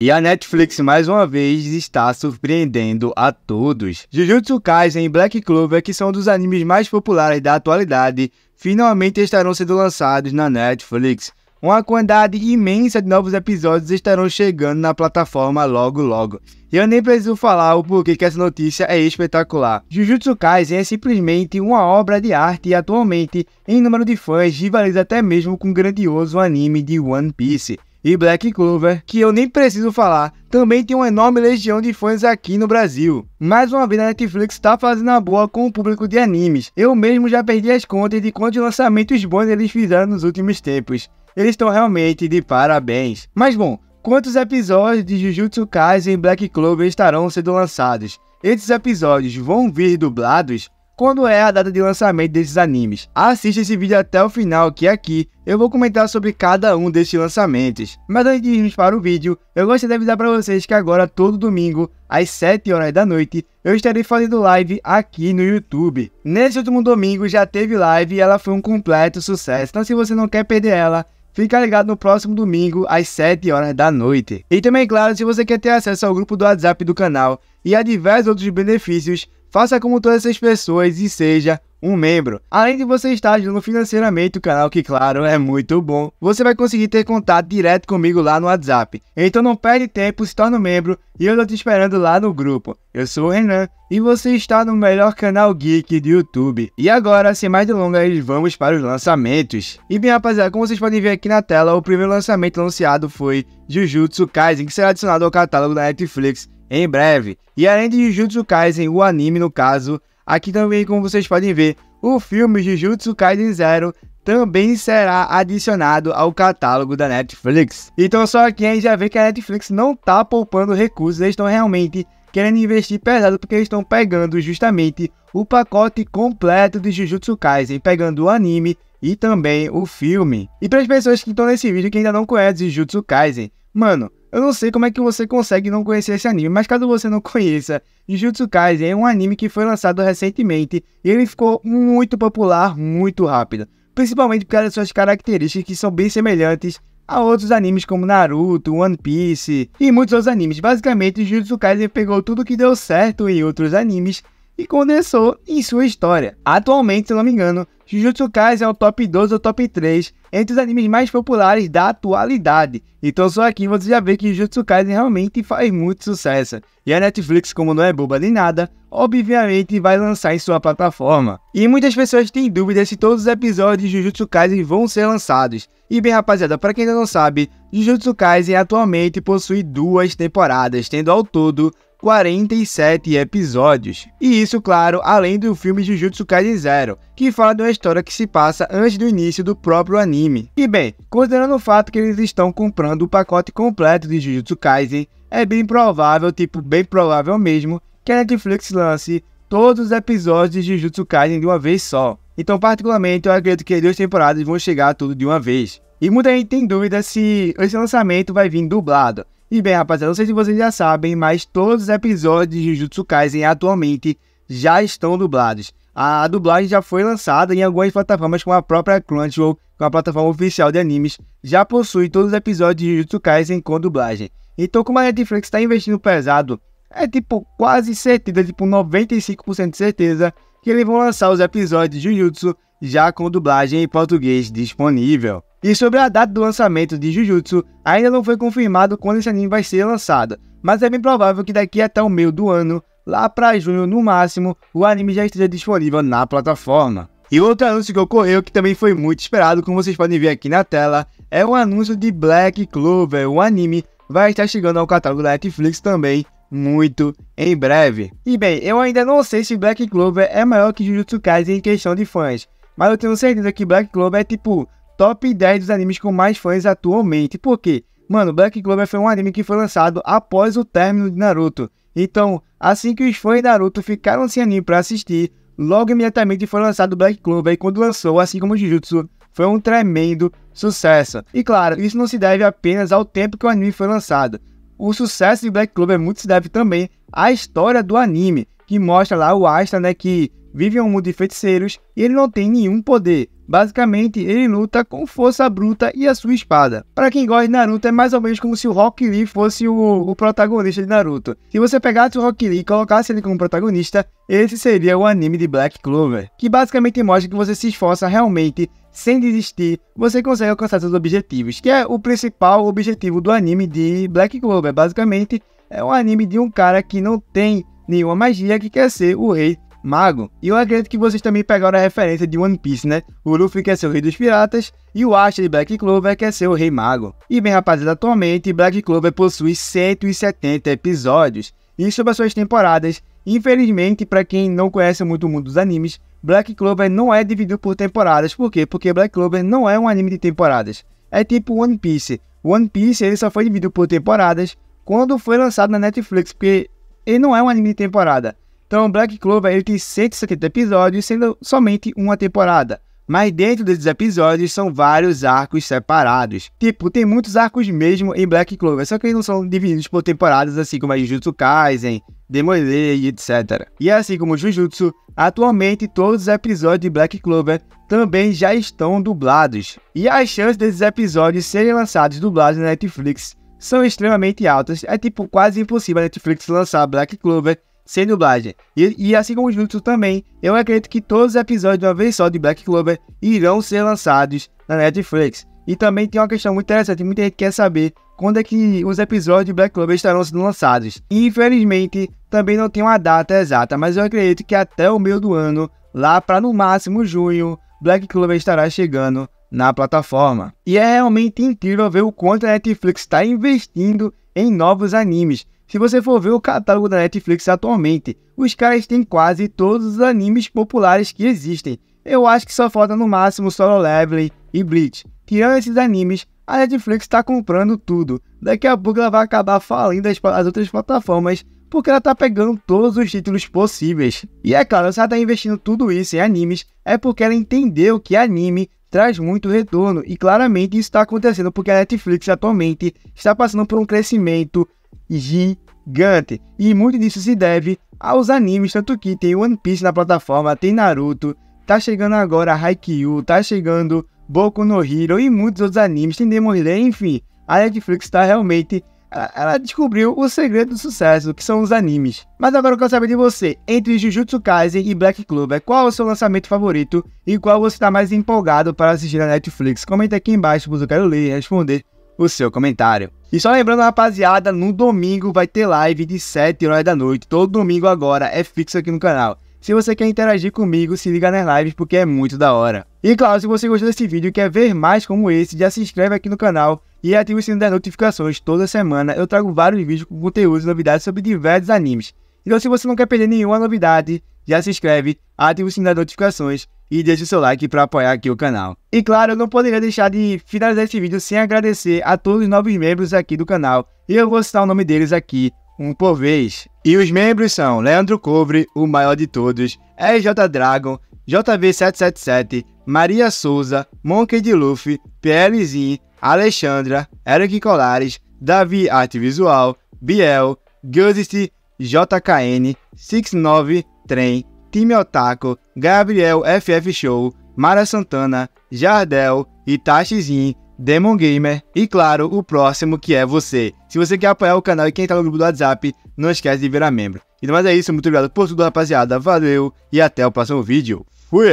E a Netflix mais uma vez está surpreendendo a todos. Jujutsu Kaisen e Black Clover, que são dos animes mais populares da atualidade, finalmente estarão sendo lançados na Netflix. Uma quantidade imensa de novos episódios estarão chegando na plataforma logo logo. E eu nem preciso falar o porquê que essa notícia é espetacular. Jujutsu Kaisen é simplesmente uma obra de arte e atualmente, em número de fãs, rivaliza até mesmo com o grandioso anime de One Piece. E Black Clover, que eu nem preciso falar, também tem uma enorme legião de fãs aqui no Brasil. Mais uma vez a Netflix está fazendo a boa com o público de animes. Eu mesmo já perdi as contas de quantos lançamentos bons eles fizeram nos últimos tempos. Eles estão realmente de parabéns. Mas bom, quantos episódios de Jujutsu Kaisen e Black Clover estarão sendo lançados? Esses episódios vão vir dublados? quando é a data de lançamento desses animes. Assista esse vídeo até o final, que aqui eu vou comentar sobre cada um desses lançamentos. Mas antes de irmos para o vídeo, eu gostaria de avisar para vocês que agora, todo domingo, às 7 horas da noite, eu estarei fazendo live aqui no YouTube. Nesse último domingo já teve live e ela foi um completo sucesso, então se você não quer perder ela, Fica ligado no próximo domingo, às 7 horas da noite. E também, claro, se você quer ter acesso ao grupo do WhatsApp do canal e a diversos outros benefícios, Faça como todas essas pessoas e seja um membro. Além de você estar ajudando financeiramente o canal, que claro, é muito bom, você vai conseguir ter contato direto comigo lá no WhatsApp. Então não perde tempo, se torne um membro e eu tô te esperando lá no grupo. Eu sou o Renan e você está no melhor canal geek do YouTube. E agora, sem mais delongas, vamos para os lançamentos. E bem rapaziada, como vocês podem ver aqui na tela, o primeiro lançamento anunciado foi Jujutsu Kaisen, que será adicionado ao catálogo da Netflix em breve. E além de Jujutsu Kaisen, o anime no caso, aqui também como vocês podem ver, o filme Jujutsu Kaisen Zero também será adicionado ao catálogo da Netflix. Então só aqui a gente já vê que a Netflix não tá poupando recursos, eles estão realmente querendo investir pesado porque eles estão pegando justamente o pacote completo de Jujutsu Kaisen, pegando o anime e também o filme. E para as pessoas que estão nesse vídeo que ainda não conhecem Jujutsu Kaisen, mano, eu não sei como é que você consegue não conhecer esse anime, mas caso você não conheça, Jujutsu Kaisen é um anime que foi lançado recentemente e ele ficou muito popular muito rápido, principalmente por causa das suas características que são bem semelhantes a outros animes como Naruto, One Piece e muitos outros animes. Basicamente, Jujutsu Kaisen pegou tudo que deu certo em outros animes e condensou em sua história. Atualmente, se não me engano, Jujutsu Kaisen é o top 12 ou top 3 entre os animes mais populares da atualidade. Então só aqui você já vê que Jujutsu Kaisen realmente faz muito sucesso. E a Netflix, como não é boba nem nada, obviamente vai lançar em sua plataforma. E muitas pessoas têm dúvidas se todos os episódios de Jujutsu Kaisen vão ser lançados. E bem rapaziada, para quem ainda não sabe, Jujutsu Kaisen atualmente possui duas temporadas, tendo ao todo 47 episódios. E isso, claro, além do filme Jujutsu Kaisen Zero, que fala de uma história que se passa antes do início do próprio anime. E bem, considerando o fato que eles estão comprando o pacote completo de Jujutsu Kaisen, é bem provável, tipo, bem provável mesmo, que a Netflix lance todos os episódios de Jujutsu Kaisen de uma vez só. Então, particularmente, eu acredito que as duas temporadas vão chegar tudo de uma vez. E muita gente tem dúvida se esse lançamento vai vir dublado. E bem, rapaziada, não sei se vocês já sabem, mas todos os episódios de Jujutsu Kaisen atualmente já estão dublados. A dublagem já foi lançada em algumas plataformas como a própria Crunchyroll, que é plataforma oficial de animes, já possui todos os episódios de Jujutsu Kaisen com dublagem. Então, como a Netflix está investindo pesado, é tipo quase certeza, tipo 95% de certeza, que eles vão lançar os episódios de Jujutsu já com dublagem em português disponível. E sobre a data do lançamento de Jujutsu, ainda não foi confirmado quando esse anime vai ser lançado, mas é bem provável que daqui até o meio do ano, lá para junho no máximo, o anime já esteja disponível na plataforma. E outro anúncio que ocorreu, que também foi muito esperado, como vocês podem ver aqui na tela, é o anúncio de Black Clover, O anime vai estar chegando ao catálogo da Netflix também muito em breve. E bem, eu ainda não sei se Black Clover é maior que Jujutsu Kaisen em questão de fãs, mas eu tenho certeza que Black Clover é tipo top 10 dos animes com mais fãs atualmente. Por quê? Mano, Black Clover foi um anime que foi lançado após o término de Naruto. Então, assim que os fãs de Naruto ficaram sem anime para assistir, logo imediatamente foi lançado Black Clover e quando lançou, assim como Jujutsu, foi um tremendo sucesso. E claro, isso não se deve apenas ao tempo que o anime foi lançado. O sucesso de Black Clover é muito se deve também à história do anime, que mostra lá o Asta, né, que vive em um mundo de feiticeiros e ele não tem nenhum poder. Basicamente, ele luta com força bruta e a sua espada. Para quem gosta de Naruto, é mais ou menos como se o Rock Lee fosse o, o, protagonista de Naruto. Se você pegasse o Rock Lee e colocasse ele como protagonista, esse seria o anime de Black Clover, que basicamente mostra que você se esforça realmente sem desistir, você consegue alcançar seus objetivos, que é o principal objetivo do anime de Black Clover. Basicamente, é um anime de um cara que não tem nenhuma magia que quer ser o rei mago. E eu acredito que vocês também pegaram a referência de One Piece, né? O Luffy quer ser o rei dos piratas e o Ash de Black Clover quer ser o rei mago. E bem, rapaziada, atualmente Black Clover possui 170 episódios. E sobre as suas temporadas, infelizmente, para quem não conhece muito o mundo dos animes, Black Clover não é dividido por temporadas. Por quê? Porque Black Clover não é um anime de temporadas. É tipo One Piece. One Piece ele só foi dividido por temporadas quando foi lançado na Netflix, porque ele não é um anime de temporada. Então, Black Clover ele tem 170 episódios, sendo somente uma temporada. Mas dentro desses episódios são vários arcos separados. Tipo, tem muitos arcos mesmo em Black Clover, só que eles não são divididos por temporadas, assim como a Jujutsu Kaisen, Demon Slayer, etc. E assim como Jujutsu, atualmente todos os episódios de Black Clover também já estão dublados. E as chances desses episódios serem lançados dublados na Netflix são extremamente altas. É tipo quase impossível a Netflix lançar Black Clover sem dublagem. E, e assim como Jujutsu também, eu acredito que todos os episódios de uma vez só de Black Clover irão ser lançados na Netflix. E também tem uma questão muito interessante, muita gente quer saber quando é que os episódios de Black Clover estarão sendo lançados. E, infelizmente, também não tem uma data exata, mas eu acredito que até o meio do ano, lá para no máximo junho, Black Clover estará chegando na plataforma. E é realmente incrível ver o quanto a Netflix está investindo em novos animes. Se você for ver o catálogo da Netflix atualmente, os caras têm quase todos os animes populares que existem. Eu acho que só falta no máximo Solo Leveling e Bleach. Tirando esses animes, a Netflix está comprando tudo. Daqui a pouco ela vai acabar falindo as, as outras plataformas porque ela tá pegando todos os títulos possíveis. E é claro, se ela tá investindo tudo isso em animes, é porque ela entendeu que anime traz muito retorno e claramente isso está acontecendo porque a Netflix atualmente está passando por um crescimento gigante. E muito disso se deve aos animes, tanto que tem One Piece na plataforma, tem Naruto, tá chegando agora Haikyuu, tá chegando Boku no Hero e muitos outros animes, tem Demon Slayer, enfim. A Netflix está realmente ela, ela descobriu o segredo do sucesso, que são os animes. Mas agora eu quero saber de você, entre Jujutsu Kaisen e Black Clover, qual é o seu lançamento favorito e qual você está mais empolgado para assistir na Netflix? Comenta aqui embaixo, pois eu quero ler e responder o seu comentário. E só lembrando, rapaziada, no domingo vai ter live de 7 horas da noite. Todo domingo agora é fixo aqui no canal. Se você quer interagir comigo, se liga nas lives porque é muito da hora. E claro, se você gostou desse vídeo e quer ver mais como esse, já se inscreve aqui no canal e ativa o sininho das notificações. Toda semana eu trago vários vídeos com conteúdos e novidades sobre diversos animes. Então se você não quer perder nenhuma novidade, já se inscreve, ativa o sininho das notificações e deixe o seu like para apoiar aqui o canal. E claro, eu não poderia deixar de finalizar esse vídeo sem agradecer a todos os novos membros aqui do canal, e eu vou citar o nome deles aqui, um por vez. E os membros são Leandro Cobre, o maior de todos, RJ Dragon, JV777, Maria Souza, Monkey de Luffy, PLZ, Alexandra, Eric Colares, Davi Arte Visual, Biel, Gusty, JKN, 69, Trem, Time Otaku, Gabriel FF Show, Mara Santana, Jardel, Itachizin, Demon Gamer e, claro, o próximo que é você. Se você quer apoiar o canal e quem está no grupo do WhatsApp, não esquece de virar membro. E então, mais é isso, muito obrigado por tudo, rapaziada. Valeu e até o próximo vídeo. Fui!